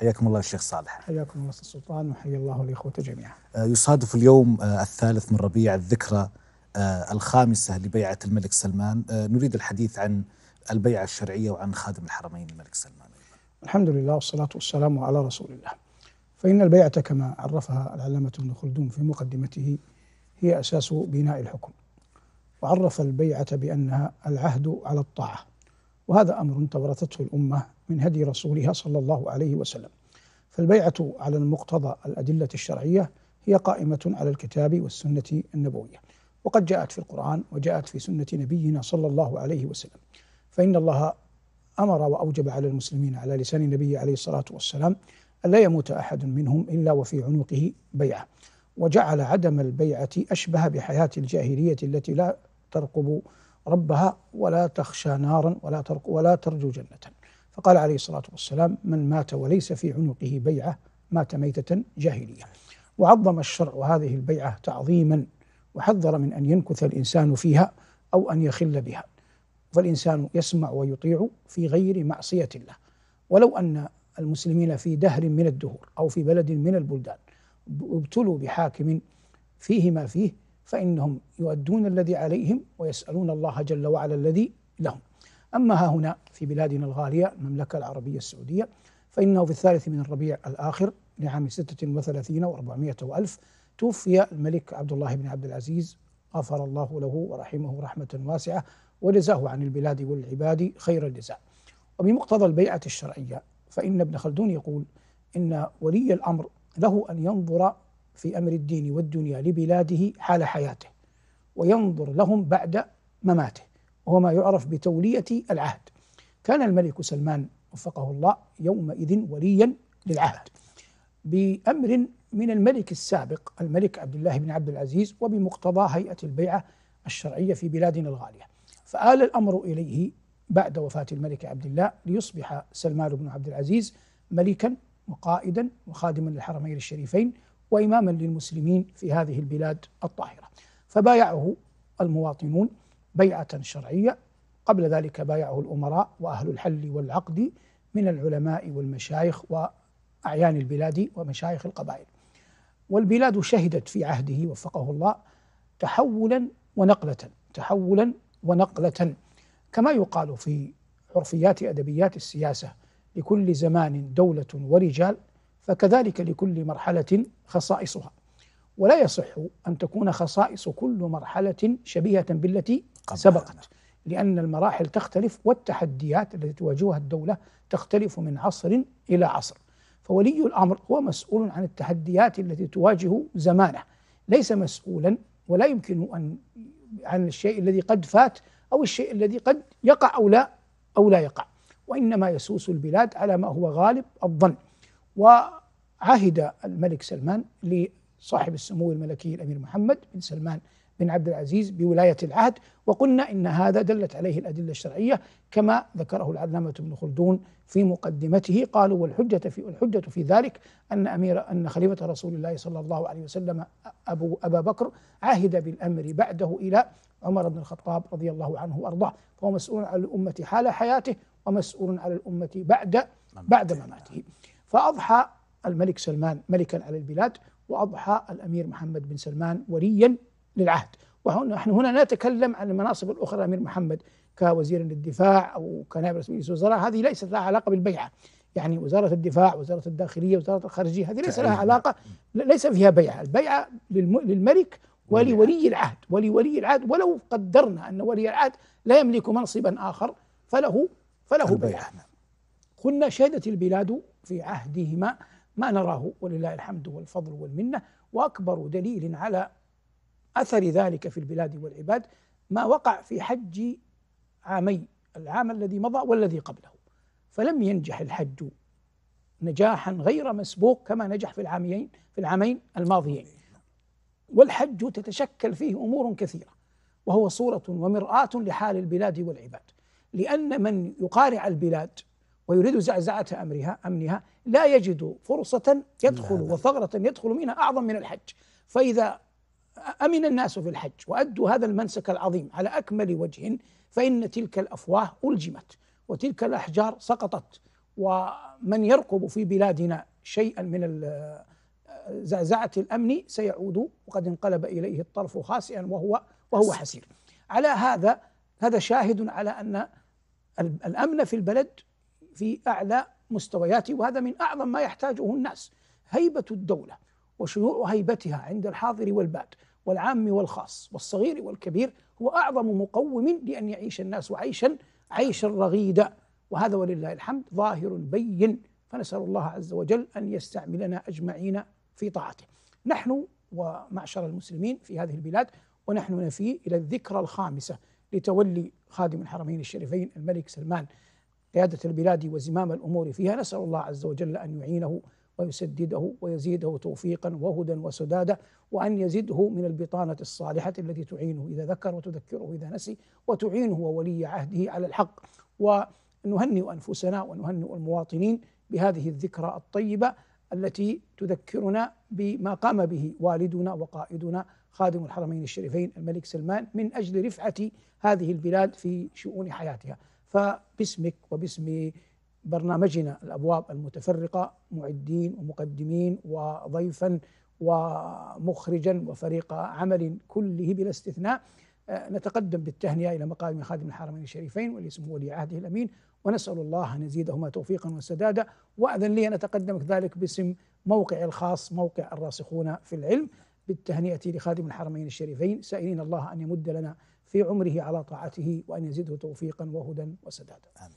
حياكم الله الشيخ صالح حياكم الله السلطان وحيا الله الإخوة جميعا آه، يصادف اليوم آه، الثالث من ربيع الذكرى آه، الخامسة لبيعة الملك سلمان نريد الحديث عن البيعة الشرعية وعن خادم الحرمين الملك سلمان الحمد لله والصلاة والسلام على رسول الله فإن البيعة كما عرفها العلامة ابن خلدون في مقدمته هي أساس بناء الحكم وعرف البيعة بأنها العهد على الطاعة وهذا أمر تورثته الأمة من هدي رسولها صلى الله عليه وسلم فالبيعة على المقتضى الأدلة الشرعية هي قائمة على الكتاب والسنة النبوية وقد جاءت في القرآن وجاءت في سنة نبينا صلى الله عليه وسلم فإن الله أمر وأوجب على المسلمين على لسان النبي عليه الصلاة والسلام أن لا يموت أحد منهم إلا وفي عنقه بيعة وجعل عدم البيعة أشبه بحياة الجاهلية التي لا ترقب ربها ولا تخشى نارا ولا ولا ترجو جنة فقال عليه الصلاة والسلام من مات وليس في عنقه بيعة مات ميتة جاهلية وعظم الشرع هذه البيعة تعظيما وحذر من أن ينكث الإنسان فيها أو أن يخل بها فالإنسان يسمع ويطيع في غير معصية الله ولو أن المسلمين في دهر من الدهور أو في بلد من البلدان ابتلوا بحاكم فيه ما فيه فإنهم يؤدون الذي عليهم ويسألون الله جل وعلا الذي لهم أما ها هنا في بلادنا الغالية المملكة العربية السعودية فإنه في الثالث من الربيع الآخر لعام ستة وثلاثين وأربعمائة وألف توفي الملك عبد الله بن عبد العزيز غفر الله له ورحمه رحمة واسعة وجزاه عن البلاد والعباد خير الجزاء وبمقتضى البيعة الشرعية فإن ابن خلدون يقول إن ولي الأمر له أن ينظر في امر الدين والدنيا لبلاده حال حياته وينظر لهم بعد مماته وهو ما يعرف بتوليه العهد كان الملك سلمان وفقه الله يومئذ وليا للعهد بامر من الملك السابق الملك عبد الله بن عبد العزيز وبمقتضى هيئه البيعه الشرعيه في بلادنا الغاليه فآل الامر اليه بعد وفاه الملك عبد الله ليصبح سلمان بن عبد العزيز ملكا وقائدا وخادما للحرمين الشريفين وإماما للمسلمين في هذه البلاد الطاهرة فبايعه المواطنون بيعة شرعية قبل ذلك بايعه الأمراء وأهل الحل والعقد من العلماء والمشايخ وأعيان البلاد ومشايخ القبائل والبلاد شهدت في عهده وفقه الله تحولا ونقلة تحولا ونقلة كما يقال في عرفيات أدبيات السياسة لكل زمان دولة ورجال فكذلك لكل مرحلة خصائصها ولا يصح أن تكون خصائص كل مرحلة شبيهة بالتي سبقت لأن المراحل تختلف والتحديات التي تواجهها الدولة تختلف من عصر إلى عصر فولي الأمر هو مسؤول عن التحديات التي تواجه زمانه ليس مسؤولا ولا يمكن أن عن الشيء الذي قد فات أو الشيء الذي قد يقع أو لا أو لا يقع وإنما يسوس البلاد على ما هو غالب الظن و عهد الملك سلمان لصاحب السمو الملكي الامير محمد بن سلمان بن عبد العزيز بولايه العهد وقلنا ان هذا دلت عليه الادله الشرعيه كما ذكره العلامه ابن خلدون في مقدمته قالوا والحجه في الحجه في ذلك ان امير ان خليفه رسول الله صلى الله عليه وسلم ابو ابا بكر عهد بالامر بعده الى عمر بن الخطاب رضي الله عنه وارضاه فهو مسؤول على الامه حال حياته ومسؤول على الامه بعد بعد مماته فاضحى الملك سلمان ملكا على البلاد وأضحى الأمير محمد بن سلمان وليا للعهد ونحن هنا لا نتكلم عن المناصب الأخرى الأمير محمد كوزير للدفاع أو كنائب رئيس وزراء هذه ليست لها علاقة بالبيعة يعني وزارة الدفاع وزارة الداخلية وزارة الخارجية هذه ليس لها علاقة ليس فيها بيعة البيعة للملك ولولي العهد ولولي العهد ولو قدرنا أن ولي العهد لا يملك منصبا آخر فله فله بيعة قلنا شهدت البلاد في عهدهما ما نراه ولله الحمد والفضل والمنه واكبر دليل على اثر ذلك في البلاد والعباد ما وقع في حج عامي العام الذي مضى والذي قبله فلم ينجح الحج نجاحا غير مسبوق كما نجح في العامين في العامين الماضيين والحج تتشكل فيه امور كثيره وهو صوره ومراه لحال البلاد والعباد لان من يقارع البلاد ويريد زعزعة أمرها أمنها لا يجد فرصة يدخل وثغرة يدخل منها أعظم من الحج فإذا أمن الناس في الحج وأدوا هذا المنسك العظيم على أكمل وجه فإن تلك الأفواه ألجمت وتلك الأحجار سقطت ومن يرقب في بلادنا شيئا من زعزعة الأمن سيعود وقد انقلب إليه الطرف خاسئا وهو وهو حسير على هذا هذا شاهد على أن الأمن في البلد في أعلى مستوياته وهذا من أعظم ما يحتاجه الناس هيبة الدولة وشيوع هيبتها عند الحاضر والباد والعام والخاص والصغير والكبير هو أعظم مقوم لأن يعيش الناس عيشا عيشا رغيدا وهذا ولله الحمد ظاهر بين فنسأل الله عز وجل أن يستعملنا أجمعين في طاعته نحن ومعشر المسلمين في هذه البلاد ونحن نفي إلى الذكرى الخامسة لتولي خادم الحرمين الشريفين الملك سلمان قيادة البلاد وزمام الأمور فيها نسأل الله عز وجل أن يعينه ويسدده ويزيده توفيقا وهدى وسدادا وأن يزده من البطانة الصالحة التي تعينه إذا ذكر وتذكره إذا نسي وتعينه وولي عهده على الحق ونهنئ أنفسنا ونهنئ المواطنين بهذه الذكرى الطيبة التي تذكرنا بما قام به والدنا وقائدنا خادم الحرمين الشريفين الملك سلمان من أجل رفعة هذه البلاد في شؤون حياتها فباسمك وباسم برنامجنا الابواب المتفرقه معدين ومقدمين وضيفا ومخرجا وفريق عمل كله بلا استثناء آه، نتقدم بالتهنئه الى مقام خادم الحرمين الشريفين واللي اسمه ولي عهده الامين ونسال الله ان يزيدهما توفيقا وسدادا واذن لي ان اتقدم كذلك باسم موقعي الخاص موقع الراسخون في العلم بالتهنئه لخادم الحرمين الشريفين سائلين الله ان يمد لنا في عمره على طاعته وأن يزده توفيقا وهدى وسدادا آمين